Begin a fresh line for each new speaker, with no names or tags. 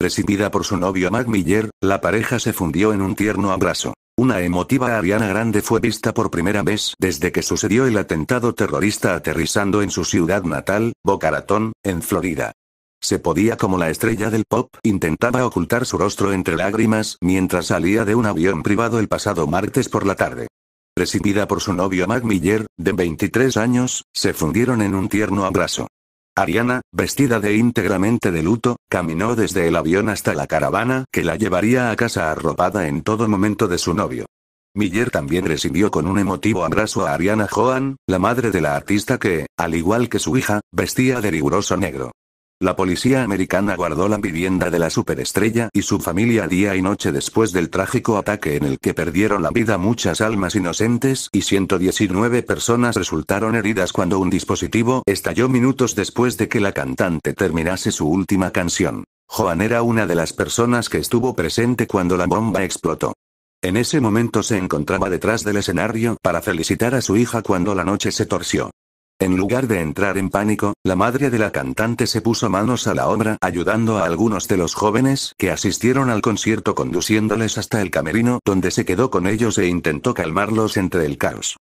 Recibida por su novio Mac Miller, la pareja se fundió en un tierno abrazo. Una emotiva Ariana Grande fue vista por primera vez desde que sucedió el atentado terrorista aterrizando en su ciudad natal, Boca Raton, en Florida. Se podía como la estrella del pop, intentaba ocultar su rostro entre lágrimas mientras salía de un avión privado el pasado martes por la tarde. Recibida por su novio Mac Miller, de 23 años, se fundieron en un tierno abrazo. Ariana, vestida de íntegramente de luto, caminó desde el avión hasta la caravana que la llevaría a casa arropada en todo momento de su novio. Miller también recibió con un emotivo abrazo a Ariana Joan, la madre de la artista que, al igual que su hija, vestía de riguroso negro. La policía americana guardó la vivienda de la superestrella y su familia día y noche después del trágico ataque en el que perdieron la vida muchas almas inocentes y 119 personas resultaron heridas cuando un dispositivo estalló minutos después de que la cantante terminase su última canción. Joan era una de las personas que estuvo presente cuando la bomba explotó. En ese momento se encontraba detrás del escenario para felicitar a su hija cuando la noche se torció. En lugar de entrar en pánico, la madre de la cantante se puso manos a la obra ayudando a algunos de los jóvenes que asistieron al concierto conduciéndoles hasta el camerino donde se quedó con ellos e intentó calmarlos entre el caos.